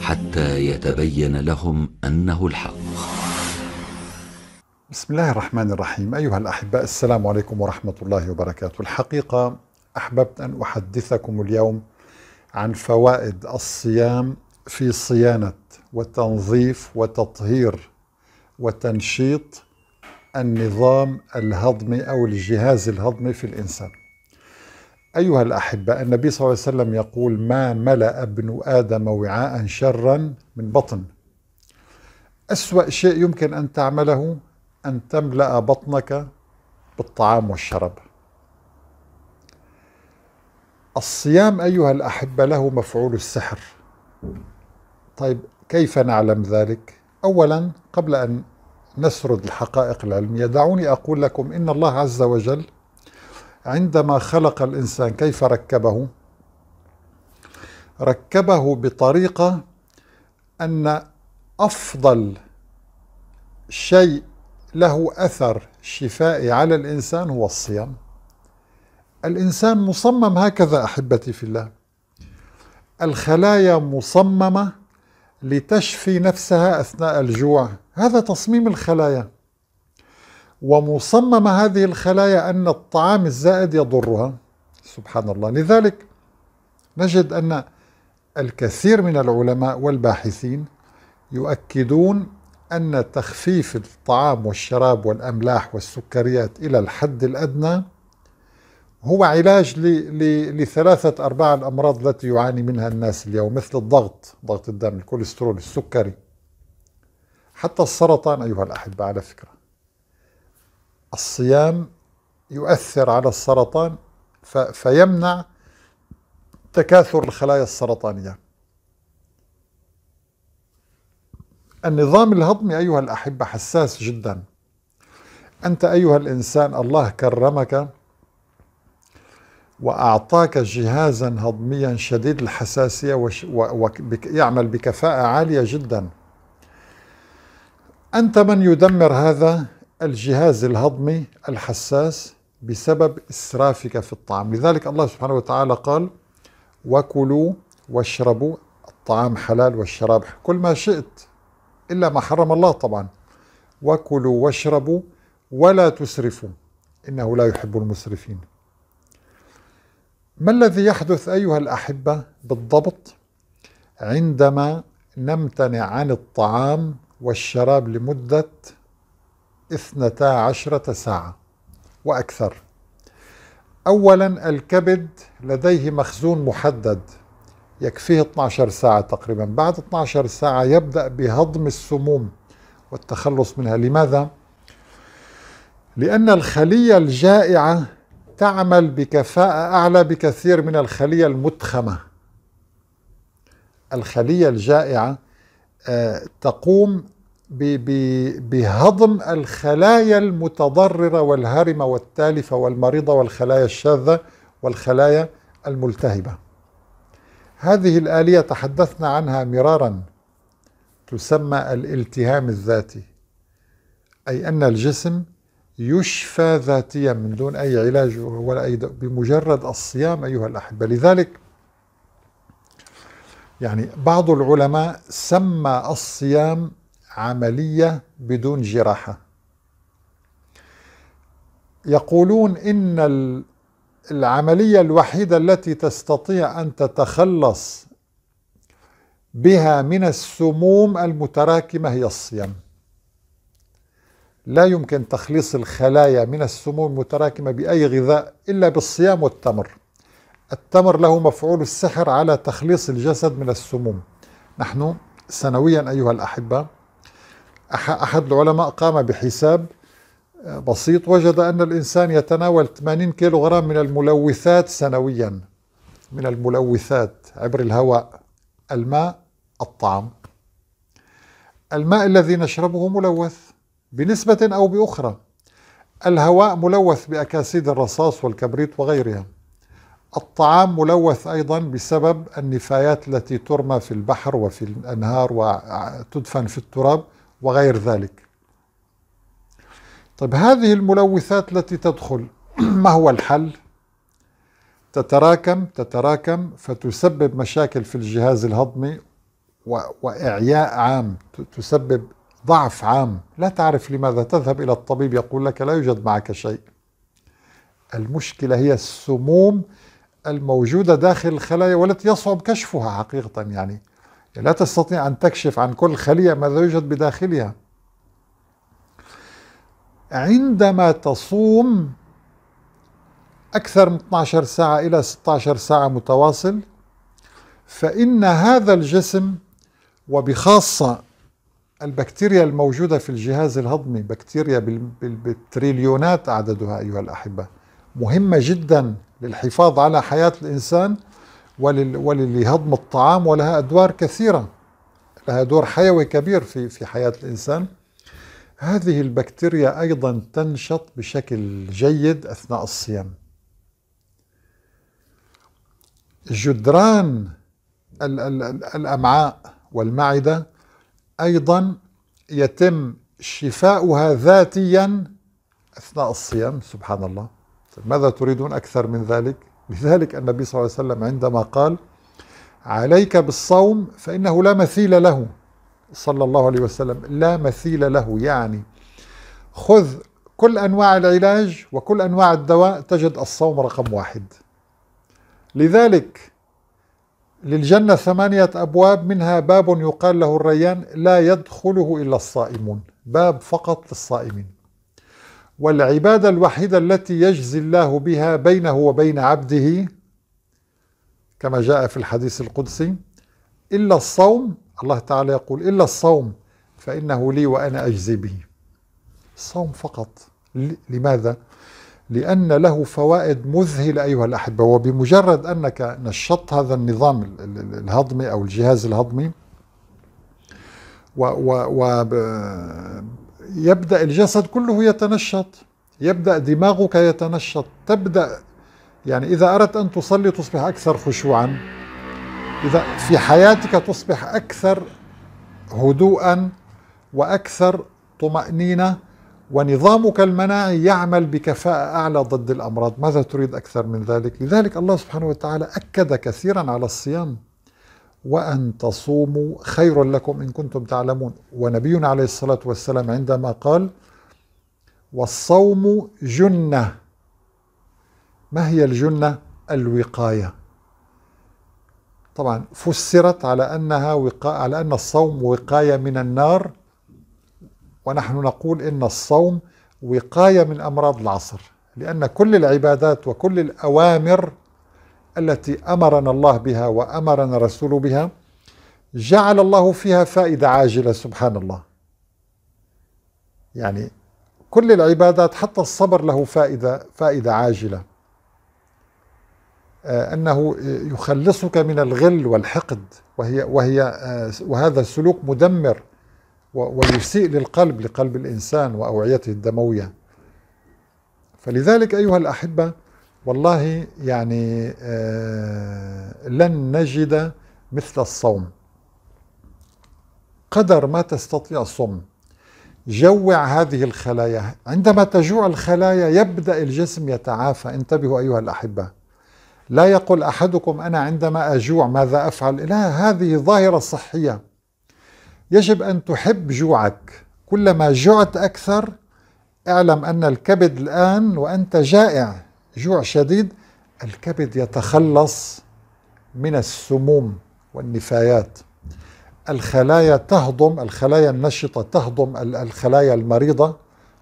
حتى يتبين لهم انه الحق. بسم الله الرحمن الرحيم، ايها الاحباء السلام عليكم ورحمه الله وبركاته، الحقيقه احببت ان احدثكم اليوم عن فوائد الصيام في صيانه وتنظيف وتطهير وتنشيط النظام الهضمي او الجهاز الهضمي في الانسان. أيها الأحبة النبي صلى الله عليه وسلم يقول ما ملأ ابن آدم وعاء شرا من بطن أسوأ شيء يمكن أن تعمله أن تملأ بطنك بالطعام والشراب الصيام أيها الأحبة له مفعول السحر طيب كيف نعلم ذلك؟ أولا قبل أن نسرد الحقائق العلمية دعوني أقول لكم إن الله عز وجل عندما خلق الإنسان كيف ركبه؟ ركبه بطريقة أن أفضل شيء له أثر شفائي على الإنسان هو الصيام الإنسان مصمم هكذا أحبتي في الله الخلايا مصممة لتشفي نفسها أثناء الجوع هذا تصميم الخلايا ومصمم هذه الخلايا أن الطعام الزائد يضرها سبحان الله لذلك نجد أن الكثير من العلماء والباحثين يؤكدون أن تخفيف الطعام والشراب والأملاح والسكريات إلى الحد الأدنى هو علاج لثلاثة أرباع الأمراض التي يعاني منها الناس اليوم مثل الضغط ضغط الدم الكوليسترول السكري حتى السرطان أيها الأحبة على فكرة الصيام يؤثر على السرطان فيمنع تكاثر الخلايا السرطانية النظام الهضمي أيها الأحبة حساس جدا أنت أيها الإنسان الله كرمك وأعطاك جهازا هضميا شديد الحساسية ويعمل بكفاءة عالية جدا أنت من يدمر هذا الجهاز الهضمي الحساس بسبب إسرافك في الطعام لذلك الله سبحانه وتعالى قال وكلوا واشربوا الطعام حلال والشراب كل ما شئت إلا ما حرم الله طبعا وكلوا واشربوا ولا تسرفوا إنه لا يحب المسرفين ما الذي يحدث أيها الأحبة بالضبط عندما نمتنع عن الطعام والشراب لمدة اثنتا عشرة ساعة وأكثر أولا الكبد لديه مخزون محدد يكفيه 12 ساعة تقريبا بعد 12 ساعة يبدأ بهضم السموم والتخلص منها لماذا؟ لأن الخلية الجائعة تعمل بكفاءة أعلى بكثير من الخلية المتخمة الخلية الجائعة آه، تقوم بهضم الخلايا المتضررة والهرمة والتالفة والمريضة والخلايا الشاذة والخلايا الملتهبة هذه الآلية تحدثنا عنها مرارا تسمى الالتهام الذاتي أي أن الجسم يشفى ذاتيا من دون أي علاج ولا أي بمجرد الصيام أيها الأحبة لذلك يعني بعض العلماء سمى الصيام عملية بدون جراحة يقولون إن العملية الوحيدة التي تستطيع أن تتخلص بها من السموم المتراكمة هي الصيام لا يمكن تخليص الخلايا من السموم المتراكمة بأي غذاء إلا بالصيام والتمر التمر له مفعول السحر على تخليص الجسد من السموم نحن سنويا أيها الأحبة أحد العلماء قام بحساب بسيط وجد أن الإنسان يتناول 80 كيلوغرام من الملوثات سنويا من الملوثات عبر الهواء الماء الطعام الماء الذي نشربه ملوث بنسبة أو بأخرى الهواء ملوث بأكاسيد الرصاص والكبريت وغيرها الطعام ملوث أيضا بسبب النفايات التي ترمى في البحر وفي الأنهار وتدفن في التراب وغير ذلك طيب هذه الملوثات التي تدخل ما هو الحل تتراكم تتراكم فتسبب مشاكل في الجهاز الهضمي وإعياء عام تسبب ضعف عام لا تعرف لماذا تذهب إلى الطبيب يقول لك لا يوجد معك شيء المشكلة هي السموم الموجودة داخل الخلايا والتي يصعب كشفها حقيقة يعني لا تستطيع أن تكشف عن كل خلية ماذا يوجد بداخلها عندما تصوم أكثر من 12 ساعة إلى 16 ساعة متواصل فإن هذا الجسم وبخاصة البكتيريا الموجودة في الجهاز الهضمي بكتيريا بالتريليونات عددها أيها الأحبة مهمة جدا للحفاظ على حياة الإنسان وللهضم الطعام ولها أدوار كثيرة لها دور حيوي كبير في في حياة الإنسان هذه البكتيريا أيضا تنشط بشكل جيد أثناء الصيام جدران الأمعاء والمعدة أيضا يتم شفاؤها ذاتيا أثناء الصيام سبحان الله ماذا تريدون أكثر من ذلك؟ لذلك النبي صلى الله عليه وسلم عندما قال عليك بالصوم فإنه لا مثيل له صلى الله عليه وسلم لا مثيل له يعني خذ كل أنواع العلاج وكل أنواع الدواء تجد الصوم رقم واحد لذلك للجنة ثمانية أبواب منها باب يقال له الريان لا يدخله إلا الصائمون باب فقط للصائمين والعبادة الوحيدة التي يجزي الله بها بينه وبين عبده كما جاء في الحديث القدسي إلا الصوم الله تعالى يقول إلا الصوم فإنه لي وأنا أجزي به الصوم فقط لماذا؟ لأن له فوائد مذهلة أيها الأحبة وبمجرد أنك نشطت هذا النظام الهضمي أو الجهاز الهضمي و, و, و يبدأ الجسد كله يتنشط يبدأ دماغك يتنشط تبدأ يعني إذا أردت أن تصلي تصبح أكثر خشوعا إذا في حياتك تصبح أكثر هدوءا وأكثر طمأنينة ونظامك المناعي يعمل بكفاءة أعلى ضد الأمراض ماذا تريد أكثر من ذلك؟ لذلك الله سبحانه وتعالى أكد كثيرا على الصيام وأن تصوموا خير لكم إن كنتم تعلمون ونبينا عليه الصلاة والسلام عندما قال والصوم جنة ما هي الجنة؟ الوقاية طبعا فسرت على أنها وقا... على أن الصوم وقاية من النار ونحن نقول إن الصوم وقاية من أمراض العصر لأن كل العبادات وكل الأوامر التي امرنا الله بها وامرنا الرسول بها جعل الله فيها فائده عاجله سبحان الله. يعني كل العبادات حتى الصبر له فائده فائده عاجله. آه، انه يخلصك من الغل والحقد وهي وهي آه، وهذا السلوك مدمر ويسيء للقلب لقلب الانسان واوعيته الدمويه. فلذلك ايها الاحبه والله يعني آه، لن نجد مثل الصوم قدر ما تستطيع صم جوع هذه الخلايا عندما تجوع الخلايا يبدأ الجسم يتعافى انتبهوا أيها الأحبة لا يقول أحدكم أنا عندما أجوع ماذا أفعل لا هذه ظاهرة صحية يجب أن تحب جوعك كلما جعت أكثر اعلم أن الكبد الآن وأنت جائع جوع شديد الكبد يتخلص من السموم والنفايات الخلايا تهضم الخلايا النشطة تهضم الخلايا المريضة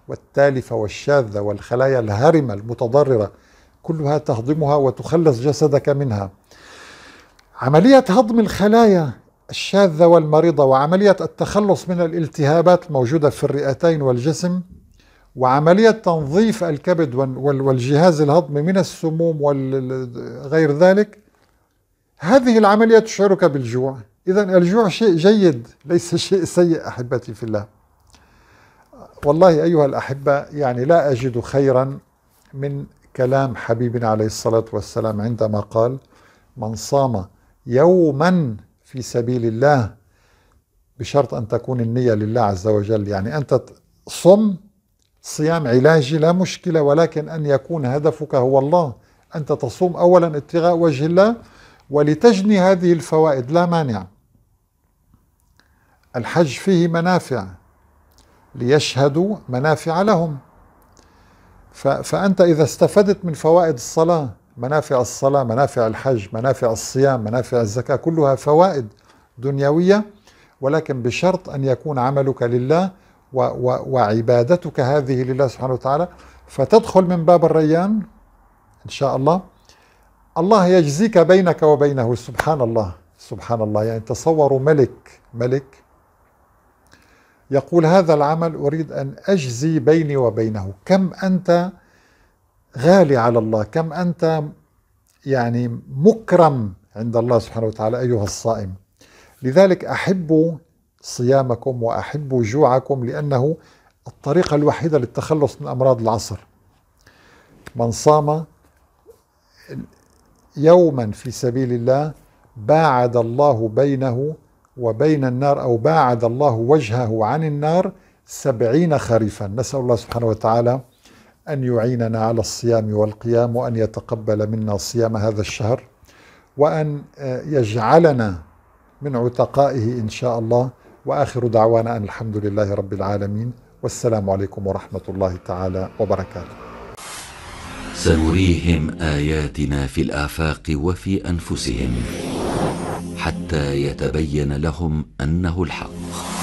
والتالفة والشاذة والخلايا الهرمة المتضررة كلها تهضمها وتخلص جسدك منها عملية هضم الخلايا الشاذة والمريضة وعملية التخلص من الالتهابات الموجودة في الرئتين والجسم وعملية تنظيف الكبد والجهاز الهضمي من السموم وغير ذلك هذه العملية تشعرك بالجوع إذا الجوع شيء جيد ليس شيء سيء أحبتي في الله والله أيها الأحبة يعني لا أجد خيرا من كلام حبيبنا عليه الصلاة والسلام عندما قال من صام يوما في سبيل الله بشرط أن تكون النية لله عز وجل يعني أنت صم صيام علاجي لا مشكلة ولكن أن يكون هدفك هو الله أنت تصوم أولا ابتغاء وجه الله ولتجني هذه الفوائد لا مانع الحج فيه منافع ليشهدوا منافع لهم فأنت إذا استفدت من فوائد الصلاة منافع الصلاة منافع الحج منافع الصيام منافع الزكاة كلها فوائد دنيوية ولكن بشرط أن يكون عملك لله و وعبادتك هذه لله سبحانه وتعالى فتدخل من باب الريان إن شاء الله الله يجزيك بينك وبينه سبحان الله سبحان الله يعني تصوروا ملك ملك يقول هذا العمل أريد أن أجزي بيني وبينه كم أنت غالي على الله كم أنت يعني مكرم عند الله سبحانه وتعالى أيها الصائم لذلك أحب صيامكم وأحبوا جوعكم لأنه الطريقة الوحيدة للتخلص من أمراض العصر من صام يوما في سبيل الله باعد الله بينه وبين النار أو باعد الله وجهه عن النار سبعين خريفا نسأل الله سبحانه وتعالى أن يعيننا على الصيام والقيام وأن يتقبل منا صيام هذا الشهر وأن يجعلنا من عتقائه إن شاء الله واخر دعوانا ان الحمد لله رب العالمين والسلام عليكم ورحمه الله تعالى وبركاته. سنريهم اياتنا في الافاق وفي انفسهم حتى يتبين لهم انه الحق.